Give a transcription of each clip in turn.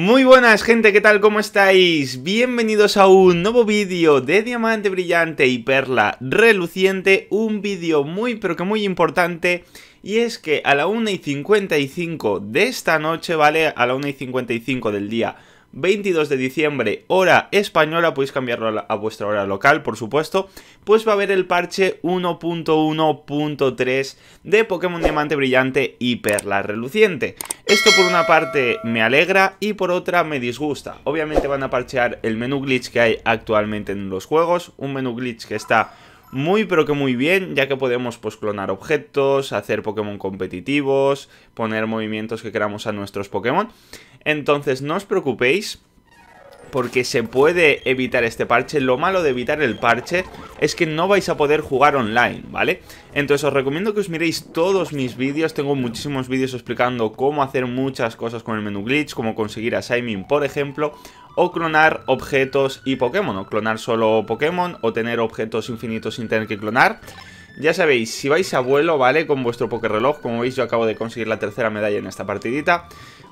Muy buenas gente, ¿qué tal? ¿Cómo estáis? Bienvenidos a un nuevo vídeo de Diamante Brillante y Perla Reluciente, un vídeo muy pero que muy importante y es que a la 1 y 55 de esta noche, ¿vale? A la 1 y 55 del día 22 de diciembre, hora española, podéis cambiarlo a, vuestra hora local, por supuesto, pues va a haber el parche 1.1.3 de Pokémon Diamante Brillante y Perla Reluciente. Esto por una parte me alegra y por otra me disgusta. Obviamente van a parchear el menú glitch que hay actualmente en los juegos, un menú glitch que está muy pero que muy bien, ya que podemos pues clonar objetos, hacer Pokémon competitivos, poner movimientos que queramos a nuestros Pokémon. Entonces no os preocupéis porque se puede evitar este parche. Lo malo de evitar el parche es que no vais a poder jugar online, ¿vale? Entonces os recomiendo que os miréis todos mis vídeos. Tengo muchísimos vídeos explicando cómo hacer muchas cosas con el menú glitch, cómo conseguir a Simon, por ejemplo, o clonar objetos y Pokémon, o clonar solo Pokémon, o tener objetos infinitos sin tener que clonar. Ya sabéis, si vais a vuelo, ¿vale? Con vuestro reloj como veis yo acabo de conseguir la tercera medalla en esta partidita,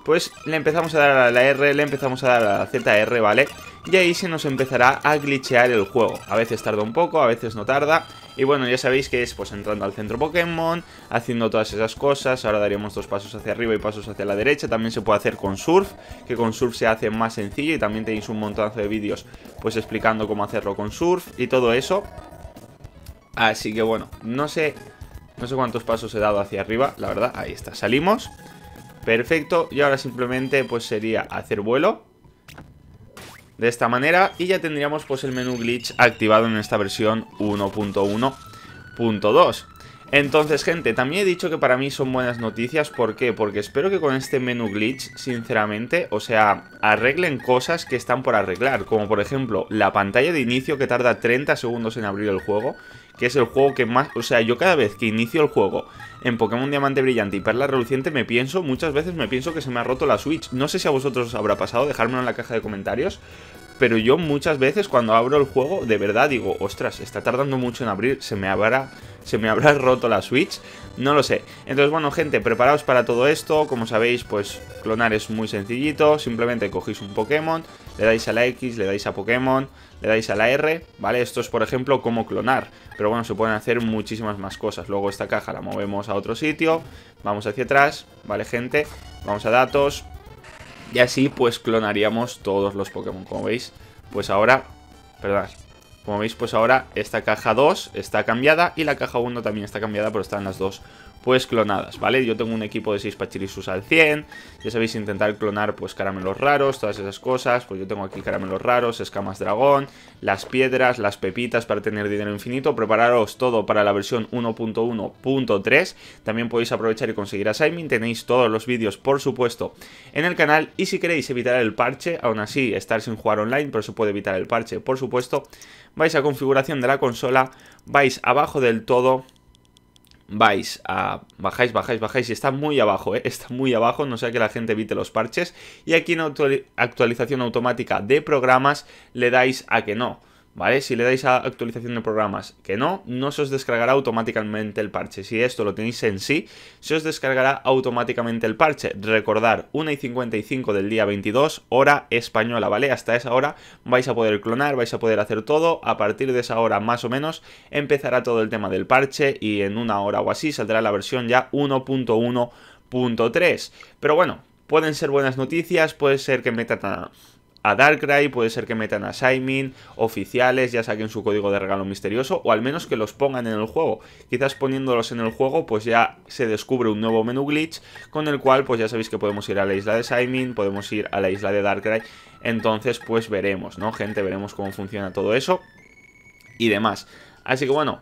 pues le empezamos a dar a la R, le empezamos a dar a la ZR, ¿vale? Y ahí se nos empezará a glitchear el juego. A veces tarda un poco, a veces no tarda. Y bueno, ya sabéis que es pues entrando al centro Pokémon, haciendo todas esas cosas. Ahora daríamos dos pasos hacia arriba y pasos hacia la derecha. También se puede hacer con surf, que con surf se hace más sencillo. Y también tenéis un montonazo de vídeos pues explicando cómo hacerlo con surf y todo eso. Así que bueno, no sé, no sé cuántos pasos he dado hacia arriba, la verdad, ahí está, salimos. Perfecto, y ahora simplemente pues sería hacer vuelo de esta manera y ya tendríamos pues el menú glitch activado en esta versión 1.1.2. Entonces, gente, también he dicho que para mí son buenas noticias. ¿Por qué? Porque espero que con este menú glitch, sinceramente, o sea, arreglen cosas que están por arreglar. Como por ejemplo, la pantalla de inicio que tarda 30 segundos en abrir el juego. Que es el juego que más... O sea, yo cada vez que inicio el juego en Pokémon Diamante Brillante y Perla Reluciente me pienso, muchas veces me pienso que se me ha roto la Switch. No sé si a vosotros os habrá pasado, dejármelo en la caja de comentarios. Pero yo muchas veces cuando abro el juego, de verdad digo, ostras, está tardando mucho en abrir, se me habrá, se me habrá roto la Switch, no lo sé. Entonces, bueno, gente, preparaos para todo esto. Como sabéis, pues clonar es muy sencillito. Simplemente cogéis un Pokémon, le dais a la X, le dais a Pokémon, le dais a la R, ¿vale? Esto es, por ejemplo, cómo clonar. Pero bueno, se pueden hacer muchísimas más cosas. Luego esta caja la movemos a otro sitio, vamos hacia atrás, ¿vale, gente? Vamos a datos, y así pues clonaríamos todos los Pokémon, como veis. Pues ahora, perdón, como veis pues ahora esta caja 2 está cambiada y la caja 1 también está cambiada, pero están las dos pues clonadas, ¿vale? Yo tengo un equipo de 6 Pachirisus al 100, ya sabéis intentar clonar pues caramelos raros, todas esas cosas, pues yo tengo aquí caramelos raros, escamas dragón, las piedras, las pepitas para tener dinero infinito, prepararos todo para la versión 1.1.3, también podéis aprovechar y conseguir a Simon. tenéis todos los vídeos por supuesto en el canal y si queréis evitar el parche, aún así estar sin jugar online, pero se puede evitar el parche por supuesto, vais a configuración de la consola, vais abajo del todo, vais a... bajáis, bajáis, bajáis y está muy abajo, eh, está muy abajo, no sea que la gente evite los parches. Y aquí en actualización automática de programas le dais a que no. ¿vale? Si le dais a actualización de programas que no, no se os descargará automáticamente el parche. Si esto lo tenéis en sí, se os descargará automáticamente el parche. Recordar, 1 y 55 del día 22, hora española, ¿vale? Hasta esa hora vais a poder clonar, vais a poder hacer todo. A partir de esa hora más o menos empezará todo el tema del parche y en una hora o así saldrá la versión ya 1.1.3. Pero bueno, pueden ser buenas noticias, puede ser que me a a Darkrai, puede ser que metan a Simon, oficiales, ya saquen su código de regalo misterioso, o al menos que los pongan en el juego. Quizás poniéndolos en el juego, pues ya se descubre un nuevo menú glitch, con el cual, pues ya sabéis que podemos ir a la isla de Simon, podemos ir a la isla de Darkrai, entonces pues veremos, ¿no? Gente, veremos cómo funciona todo eso y demás. Así que bueno,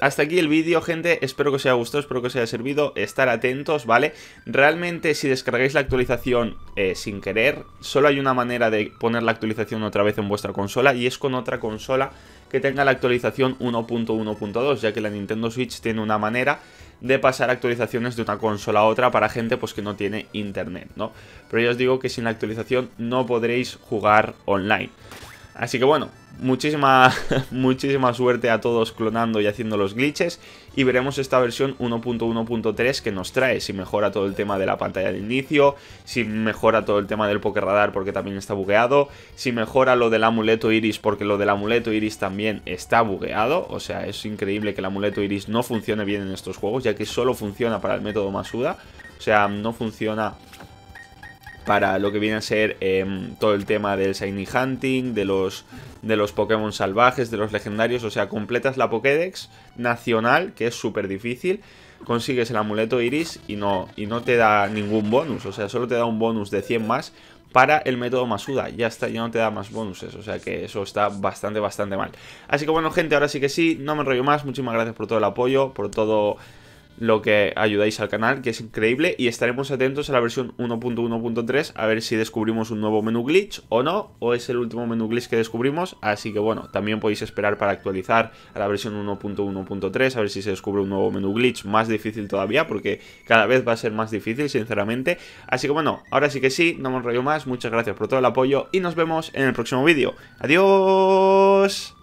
hasta aquí el vídeo, gente. Espero que os haya gustado, espero que os haya servido. Estar atentos, ¿vale? Realmente, si descargáis la actualización eh, sin querer, solo hay una manera de poner la actualización otra vez en vuestra consola y es con otra consola que tenga la actualización 1.1.2, ya que la Nintendo Switch tiene una manera de pasar actualizaciones de una consola a otra para gente pues que no tiene internet, ¿no? Pero ya os digo que sin la actualización no podréis jugar online. Así que bueno, muchísima, muchísima suerte a todos clonando y haciendo los glitches y veremos esta versión 1.1.3 que nos trae, si mejora todo el tema de la pantalla de inicio, si mejora todo el tema del poker radar porque también está bugueado, si mejora lo del amuleto iris porque lo del amuleto iris también está bugueado, o sea, es increíble que el amuleto iris no funcione bien en estos juegos ya que solo funciona para el método Masuda, o sea, no funciona para lo que viene a ser em, todo el tema del Shiny Hunting, de los, de los Pokémon salvajes, de los legendarios, o sea, completas la Pokédex nacional, que es súper difícil, consigues el amuleto Iris y no, y no te da ningún bonus, o sea, solo te da un bonus de 100 más para el método Masuda, ya está, ya no te da más bonuses, o sea que eso está bastante, bastante mal. Así que bueno gente, ahora sí que sí, no me enrollo más, muchísimas gracias por todo el apoyo, por todo lo que ayudáis al canal, que es increíble, y estaremos atentos a la versión 1.1.3 a ver si descubrimos un nuevo menú glitch o no, o es el último menú glitch que descubrimos, así que bueno, también podéis esperar para actualizar a la versión 1.1.3, a ver si se descubre un nuevo menú glitch, más difícil todavía, porque cada vez va a ser más difícil, sinceramente, así que bueno, ahora sí que sí, no me enrollo más, muchas gracias por todo el apoyo, y nos vemos en el próximo vídeo, adiós.